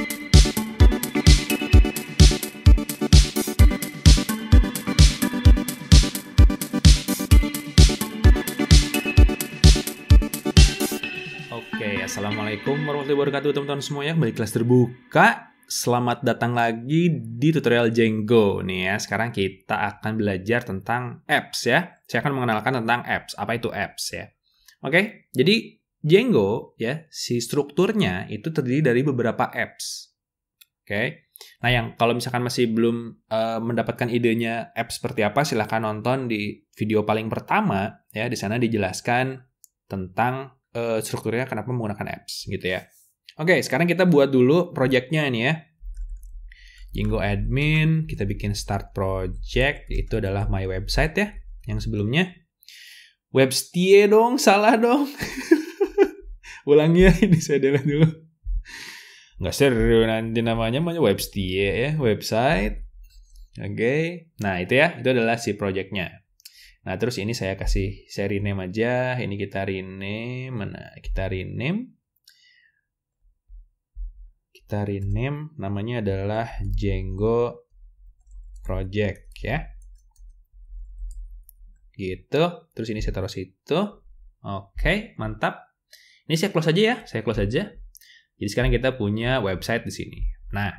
Oke, Assalamualaikum warahmatullahi wabarakatuh teman-teman semuanya kembali kelas terbuka Selamat datang lagi di tutorial Django nih ya Sekarang kita akan belajar tentang apps ya Saya akan mengenalkan tentang apps, apa itu apps ya Oke, jadi Django ya si strukturnya itu terdiri dari beberapa apps. Oke. Okay? Nah, yang kalau misalkan masih belum uh, mendapatkan idenya apps seperti apa, silahkan nonton di video paling pertama ya. Di sana dijelaskan tentang uh, strukturnya kenapa menggunakan apps gitu ya. Oke, okay, sekarang kita buat dulu projectnya ini ya. Jingo admin, kita bikin start project, itu adalah my website ya, yang sebelumnya. webstie dong, salah dong. Ulangi ya ini saya delete dulu. Nggak seru nanti namanya namanya website ya, ya website. Oke. Okay. Nah, itu ya, itu adalah si projectnya. Nah, terus ini saya kasih saya rename aja. Ini kita rename mana? Kita rename kita rename namanya adalah Django Project ya. Gitu. Terus ini saya taruh situ. Oke, mantap. Ini saya close aja ya, saya close aja. Jadi sekarang kita punya website di sini. Nah,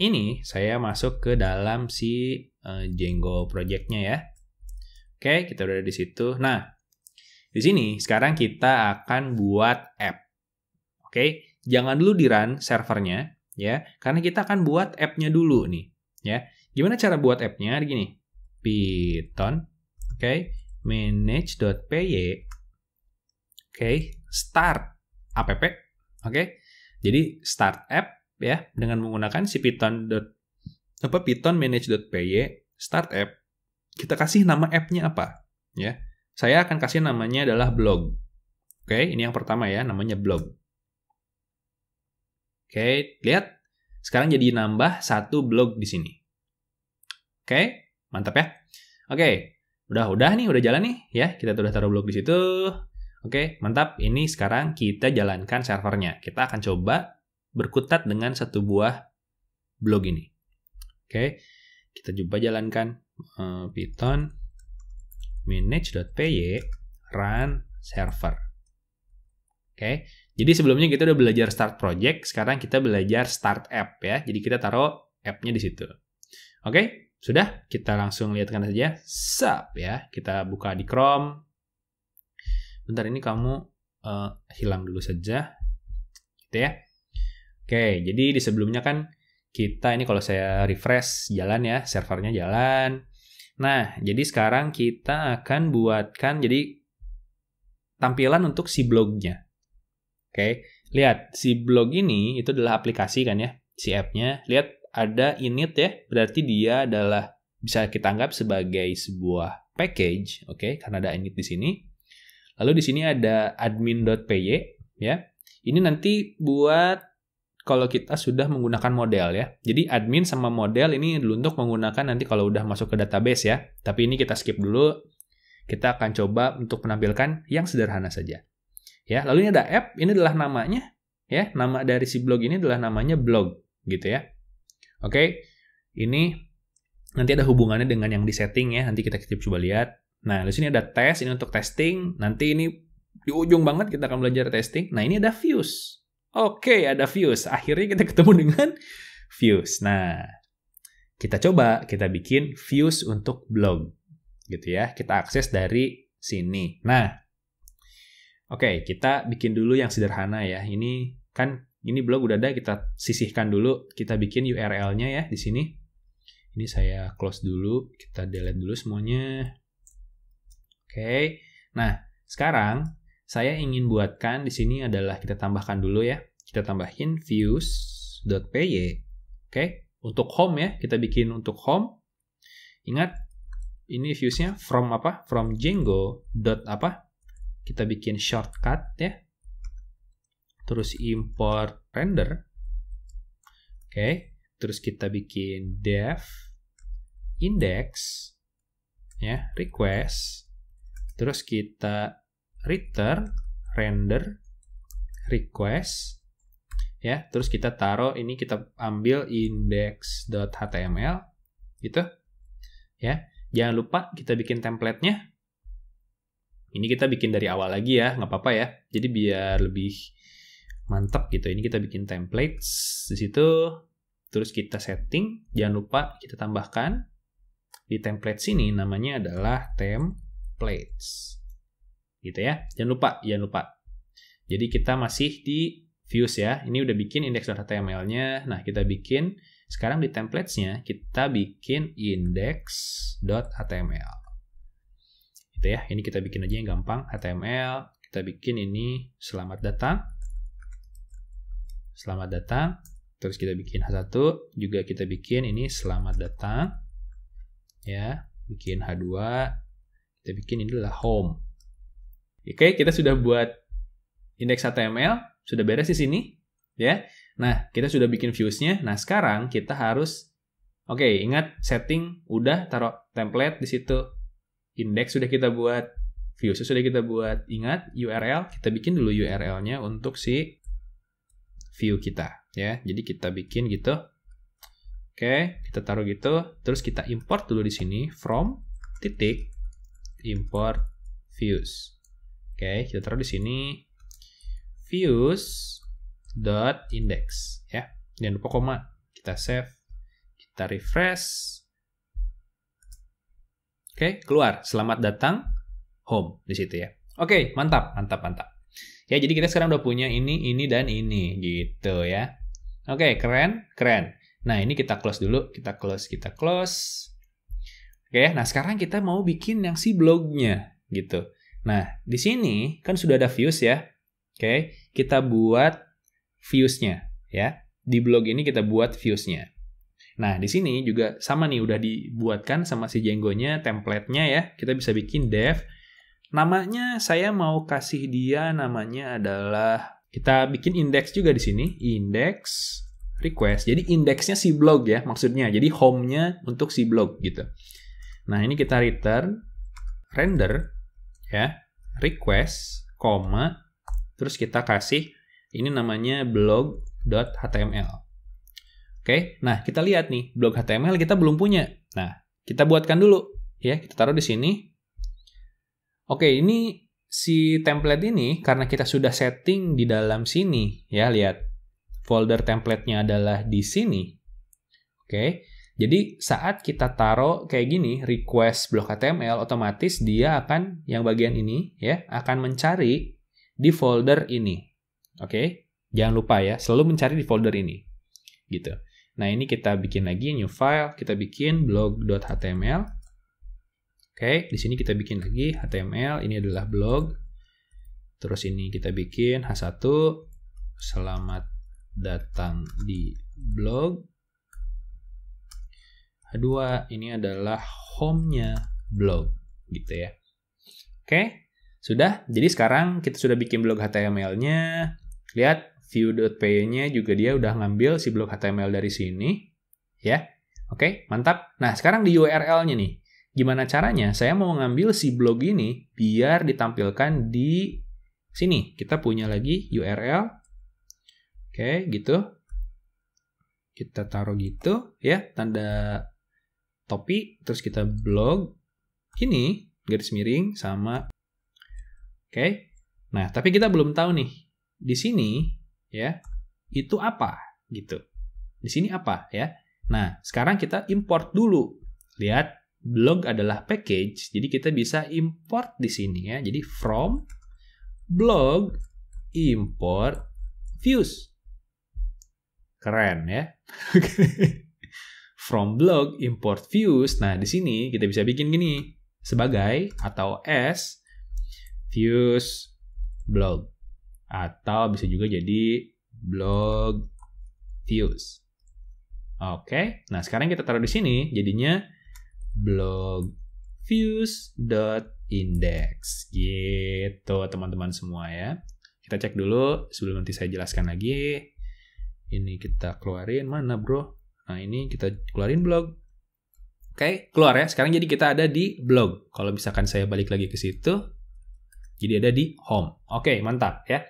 ini saya masuk ke dalam si uh, Django projectnya ya. Oke, kita udah ada di situ. Nah, di sini sekarang kita akan buat app. Oke, jangan dulu di run servernya ya, karena kita akan buat app-nya dulu nih ya. Gimana cara buat app-nya? Gini, python, oke, manage.py, oke, start app. Oke. Okay? Jadi start app ya dengan menggunakan si python dot apa python manage.py start app kita kasih nama app-nya apa ya saya akan kasih namanya adalah blog oke ini yang pertama ya namanya blog oke lihat sekarang jadi nambah satu blog di sini oke mantap ya oke udah udah nih udah jalan nih ya kita sudah taruh blog di situ Oke, mantap. Ini sekarang kita jalankan servernya. Kita akan coba berkutat dengan satu buah blog ini. Oke, kita coba jalankan uh, python manage.py run server. Oke, jadi sebelumnya kita udah belajar start project, sekarang kita belajar start app ya. Jadi kita taruh app-nya di situ. Oke, sudah. Kita langsung lihatkan saja. sup ya, kita buka di Chrome bentar ini kamu uh, hilang dulu saja gitu ya oke jadi di sebelumnya kan kita ini kalau saya refresh jalan ya servernya jalan nah jadi sekarang kita akan buatkan jadi tampilan untuk si blognya oke lihat si blog ini itu adalah aplikasi kan ya si appnya lihat ada init ya berarti dia adalah bisa kita anggap sebagai sebuah package oke karena ada init di sini Lalu di sini ada admin.py ya. Ini nanti buat kalau kita sudah menggunakan model ya. Jadi admin sama model ini dulu untuk menggunakan nanti kalau udah masuk ke database ya. Tapi ini kita skip dulu. Kita akan coba untuk menampilkan yang sederhana saja. Ya, lalu ini ada app, ini adalah namanya ya. Nama dari si blog ini adalah namanya blog gitu ya. Oke. Ini nanti ada hubungannya dengan yang di setting ya. Nanti kita coba lihat. Nah, di sini ada test ini untuk testing. Nanti ini di ujung banget kita akan belajar testing. Nah, ini ada views. Oke, ada views. Akhirnya kita ketemu dengan views. Nah, kita coba kita bikin views untuk blog. Gitu ya. Kita akses dari sini. Nah, oke, kita bikin dulu yang sederhana ya. Ini kan ini blog udah ada, kita sisihkan dulu. Kita bikin URL-nya ya di sini. Ini saya close dulu, kita delete dulu semuanya. Oke. Nah, sekarang saya ingin buatkan di sini adalah kita tambahkan dulu ya. Kita tambahin views.py. Oke. Untuk home ya, kita bikin untuk home. Ingat ini viewsnya from apa? From Django apa? Kita bikin shortcut ya. Terus import render. Oke. Terus kita bikin dev index ya request Terus kita return render request ya, terus kita taruh ini kita ambil index.html gitu. Ya. Jangan lupa kita bikin templatenya Ini kita bikin dari awal lagi ya, nggak apa-apa ya. Jadi biar lebih mantap gitu. Ini kita bikin templates di situ, terus kita setting. Jangan lupa kita tambahkan di template sini namanya adalah temp plates. Gitu ya. Jangan lupa, jangan lupa. Jadi kita masih di views ya. Ini udah bikin index.html-nya. Nah, kita bikin sekarang di templates-nya kita bikin index.html. Gitu ya. Ini kita bikin aja yang gampang HTML. Kita bikin ini selamat datang. Selamat datang. Terus kita bikin H1 juga kita bikin ini selamat datang. Ya, bikin H2 kita bikin ini adalah home. Ya, oke, kita sudah buat indeks HTML, sudah beres di sini, ya. Nah, kita sudah bikin views-nya. Nah, sekarang kita harus Oke, okay, ingat setting udah taruh template di situ. Index sudah kita buat, views sudah kita buat. Ingat URL, kita bikin dulu URL-nya untuk si view kita ya. Jadi kita bikin gitu. Oke, okay, kita taruh gitu, terus kita import dulu di sini from titik import views. Oke, kita taruh di sini views dot index ya. Jangan lupa koma. Kita save, kita refresh. Oke, keluar. Selamat datang home di situ ya. Oke, mantap, mantap, mantap. Ya, jadi kita sekarang udah punya ini, ini, dan ini gitu ya. Oke, keren, keren. Nah, ini kita close dulu. Kita close, kita close. Oke nah sekarang kita mau bikin yang si blognya gitu. Nah, di sini kan sudah ada views ya. Oke, kita buat viewsnya ya. Di blog ini kita buat viewsnya. Nah, di sini juga sama nih udah dibuatkan sama si jenggonya, template-nya ya. Kita bisa bikin dev. Namanya saya mau kasih dia namanya adalah kita bikin index juga di sini, index request. Jadi indexnya si blog ya maksudnya. Jadi home-nya untuk si blog gitu. Nah, ini kita return render ya, request, koma, terus kita kasih ini namanya blog.html. Oke, nah kita lihat nih, blog HTML kita belum punya. Nah, kita buatkan dulu ya, kita taruh di sini. Oke, ini si template ini karena kita sudah setting di dalam sini ya, lihat. Folder templatenya adalah di sini. Oke. Jadi saat kita taruh kayak gini request blok HTML otomatis dia akan yang bagian ini ya akan mencari di folder ini. Oke. Okay? Jangan lupa ya, selalu mencari di folder ini. Gitu. Nah, ini kita bikin lagi new file, kita bikin blog.html. Oke, okay, di sini kita bikin lagi HTML, ini adalah blog. Terus ini kita bikin H1 selamat datang di blog kedua ini adalah home-nya blog gitu ya. Oke, sudah. Jadi sekarang kita sudah bikin blog HTML-nya. Lihat view.py-nya juga dia udah ngambil si blog HTML dari sini. Ya, oke, mantap. Nah, sekarang di URL-nya nih. Gimana caranya? Saya mau ngambil si blog ini biar ditampilkan di sini. Kita punya lagi URL. Oke, gitu. Kita taruh gitu ya, tanda topi terus kita blog ini garis miring sama oke okay. nah tapi kita belum tahu nih di sini ya itu apa gitu di sini apa ya nah sekarang kita import dulu lihat blog adalah package jadi kita bisa import di sini ya jadi from blog import views keren ya from blog import views. Nah, di sini kita bisa bikin gini sebagai atau as views blog atau bisa juga jadi blog views. Oke. Okay. Nah, sekarang kita taruh di sini jadinya blog views dot index gitu teman-teman semua ya kita cek dulu sebelum nanti saya jelaskan lagi ini kita keluarin mana bro Nah ini kita keluarin blog. Oke, keluar ya. Sekarang jadi kita ada di blog. Kalau misalkan saya balik lagi ke situ, jadi ada di home. Oke, mantap ya.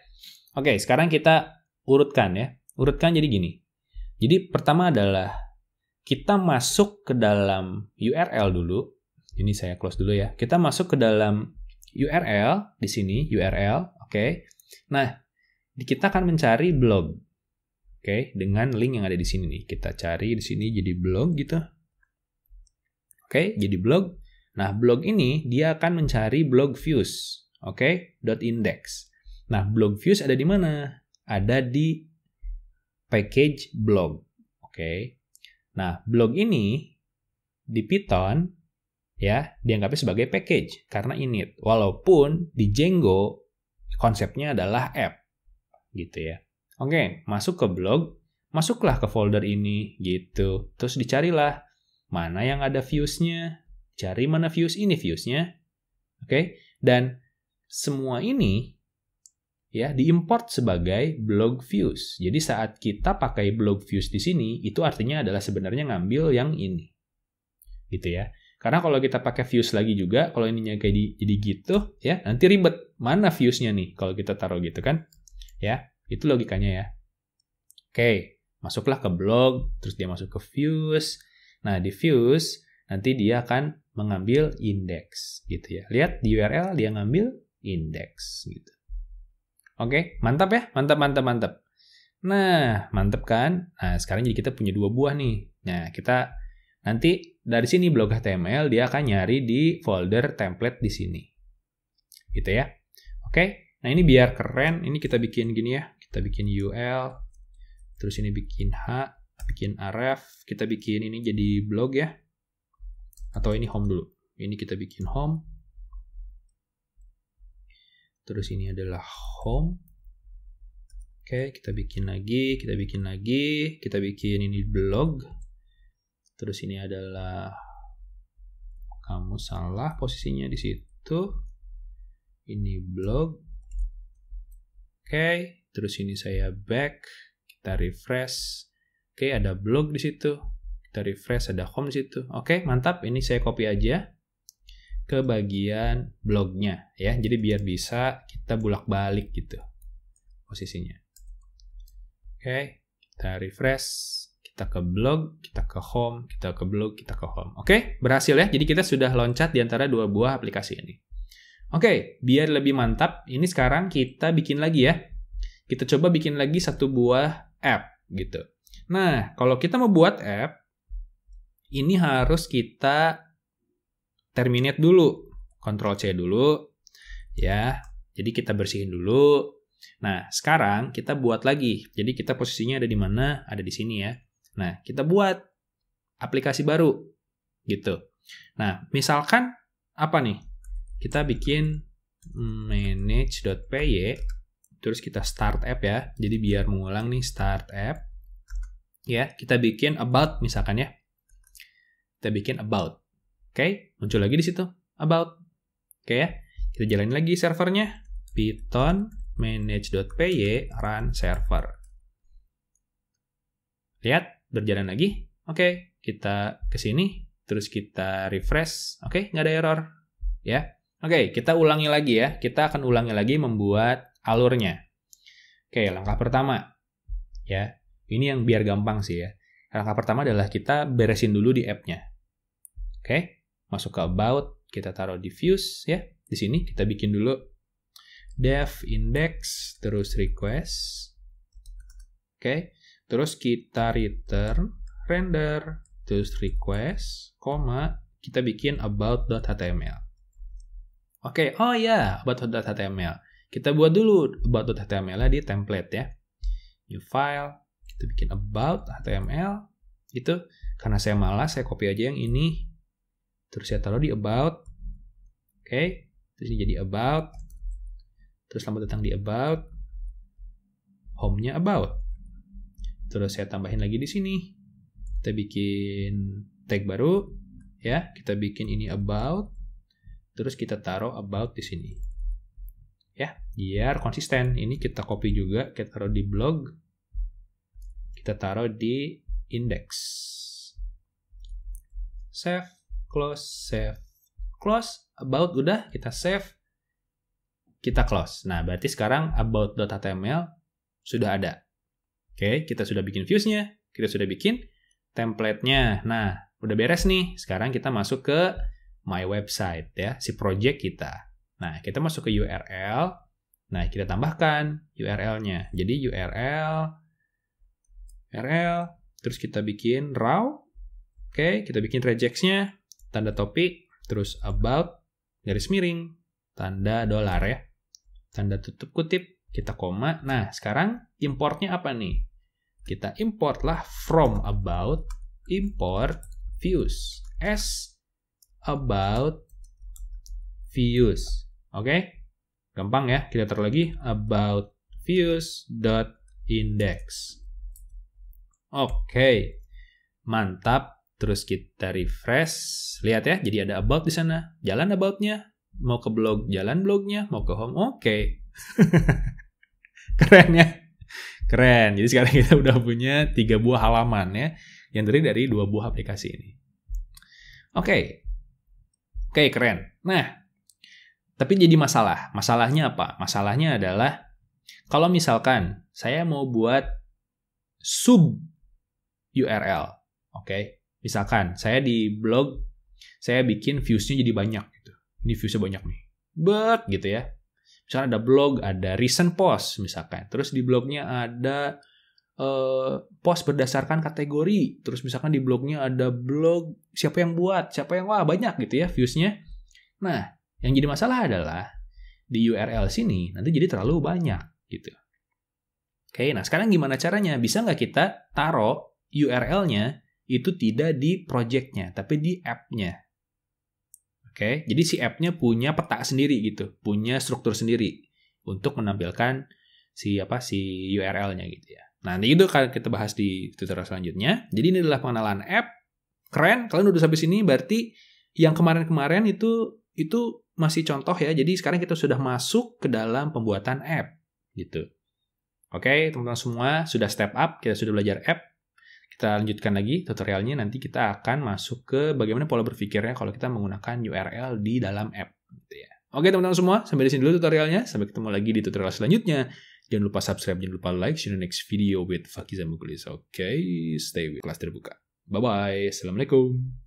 Oke, sekarang kita urutkan ya. Urutkan jadi gini. Jadi pertama adalah kita masuk ke dalam URL dulu. Ini saya close dulu ya. Kita masuk ke dalam URL di sini URL, oke. Okay. Nah, kita akan mencari blog. Oke, okay, dengan link yang ada di sini nih. Kita cari di sini jadi blog gitu. Oke, okay, jadi blog. Nah, blog ini dia akan mencari blog views. Oke, okay, .index. Nah, blog views ada di mana? Ada di package blog. Oke. Nah, blog ini di Python ya dianggapnya sebagai package karena init. Walaupun di Django konsepnya adalah app gitu ya. Oke, masuk ke blog, masuklah ke folder ini gitu. Terus dicarilah mana yang ada viewsnya, cari mana views ini viewsnya. Oke, dan semua ini ya diimport sebagai blog views. Jadi saat kita pakai blog views di sini, itu artinya adalah sebenarnya ngambil yang ini. Gitu ya. Karena kalau kita pakai views lagi juga, kalau ininya kayak di, jadi gitu, ya nanti ribet. Mana viewsnya nih kalau kita taruh gitu kan? Ya, itu logikanya ya. Oke, masuklah ke blog, terus dia masuk ke views. Nah, di views nanti dia akan mengambil indeks gitu ya. Lihat di URL dia ngambil indeks gitu. Oke, mantap ya, mantap, mantap, mantap. Nah, mantap kan? Nah, sekarang jadi kita punya dua buah nih. Nah, kita nanti dari sini blog HTML dia akan nyari di folder template di sini. Gitu ya. Oke. Okay? Nah ini biar keren, ini kita bikin gini ya. Kita bikin UL, terus ini bikin H, bikin RF, kita bikin ini jadi blog ya. Atau ini home dulu. Ini kita bikin home. Terus ini adalah home. Oke, kita bikin lagi, kita bikin lagi, kita bikin ini blog. Terus ini adalah kamu salah posisinya di situ. Ini blog okay. terus ini saya back, kita refresh. Oke, okay, ada blog di situ. Kita refresh, ada home di situ. Oke, okay, mantap. Ini saya copy aja ke bagian blognya ya. Jadi biar bisa kita bolak-balik gitu posisinya. Oke, okay, kita refresh, kita ke blog, kita ke home, kita ke blog, kita ke home. Oke, okay, berhasil ya. Jadi kita sudah loncat di antara dua buah aplikasi ini. Oke, biar lebih mantap, ini sekarang kita bikin lagi ya. Kita coba bikin lagi satu buah app gitu. Nah, kalau kita mau buat app, ini harus kita terminate dulu. Ctrl C dulu ya. Jadi kita bersihin dulu. Nah, sekarang kita buat lagi. Jadi kita posisinya ada di mana? Ada di sini ya. Nah, kita buat aplikasi baru gitu. Nah, misalkan apa nih? kita bikin manage.py terus kita start app ya. Jadi biar mengulang nih start app. Ya, kita bikin about misalkan ya. Kita bikin about. Oke, muncul lagi di situ about. Oke ya. Kita jalanin lagi servernya python manage.py run server. Lihat, berjalan lagi. Oke, kita ke sini terus kita refresh. Oke, nggak ada error. Ya. Oke, okay, kita ulangi lagi ya. Kita akan ulangi lagi membuat alurnya. Oke, okay, langkah pertama. Ya, ini yang biar gampang sih ya. Langkah pertama adalah kita beresin dulu di app-nya. Oke, okay? masuk ke about, kita taruh diffuse ya. Di sini kita bikin dulu dev index, terus request. Oke, okay? terus kita return render, terus request, koma, kita bikin about.html. Oke, okay, oh ya, yeah, about.html. Kita buat dulu about.html di template ya. New file, kita bikin about.html. Itu karena saya malas, saya copy aja yang ini. Terus saya taruh di about. Oke, okay. terus ini jadi about. Terus selamat datang di about. Home-nya about. Terus saya tambahin lagi di sini. Kita bikin tag baru. Ya, kita bikin ini about terus kita taruh about di sini. Ya, biar konsisten. Ini kita copy juga, kita taruh di blog, kita taruh di index. Save, close, save, close, about udah, kita save, kita close. Nah, berarti sekarang about.html sudah ada. Oke, kita sudah bikin viewsnya, kita sudah bikin templatenya. Nah, udah beres nih. Sekarang kita masuk ke my website ya, si project kita. Nah, kita masuk ke URL. Nah, kita tambahkan URL-nya. Jadi URL URL terus kita bikin raw. Oke, okay, kita bikin regex-nya, tanda topik, terus about garis miring, tanda dolar ya. Tanda tutup kutip, kita koma. Nah, sekarang importnya apa nih? Kita import lah from about import views s about views. Oke, okay? gampang ya. Kita taruh lagi about views dot index. Oke, okay. mantap. Terus kita refresh, lihat ya. Jadi ada about di sana. Jalan aboutnya, mau ke blog, jalan blognya, mau ke home, oke. Okay. Keren ya. Keren. Jadi sekarang kita udah punya tiga buah halaman ya, yang terdiri dari dua buah aplikasi ini. Oke, okay. Oke, keren. Nah, tapi jadi masalah. Masalahnya apa? Masalahnya adalah kalau misalkan saya mau buat sub URL, oke? Okay? Misalkan saya di blog saya bikin views-nya jadi banyak gitu. Ini views-nya banyak nih. But gitu ya. Misalkan ada blog, ada recent post misalkan. Terus di blognya ada Eh, post berdasarkan kategori. Terus misalkan di blognya ada blog siapa yang buat, siapa yang wah banyak gitu ya viewsnya. Nah, yang jadi masalah adalah di URL sini nanti jadi terlalu banyak gitu. Oke, nah sekarang gimana caranya? Bisa nggak kita taruh URL-nya itu tidak di project-nya, tapi di app-nya. Oke, jadi si app-nya punya peta sendiri gitu, punya struktur sendiri untuk menampilkan si apa si URL-nya gitu ya. Nah, nanti itu akan kita bahas di tutorial selanjutnya. Jadi ini adalah pengenalan app. Keren, kalian udah sampai sini berarti yang kemarin-kemarin itu itu masih contoh ya. Jadi sekarang kita sudah masuk ke dalam pembuatan app gitu. Oke, teman-teman semua sudah step up, kita sudah belajar app. Kita lanjutkan lagi tutorialnya nanti kita akan masuk ke bagaimana pola berpikirnya kalau kita menggunakan URL di dalam app gitu ya. Oke teman-teman semua, sampai di sini dulu tutorialnya. Sampai ketemu lagi di tutorial selanjutnya. Jangan lupa subscribe, jangan lupa like. See you in the next video with Fakiza Mukhlis. Oke, okay? stay with kelas terbuka. Bye-bye. Assalamualaikum.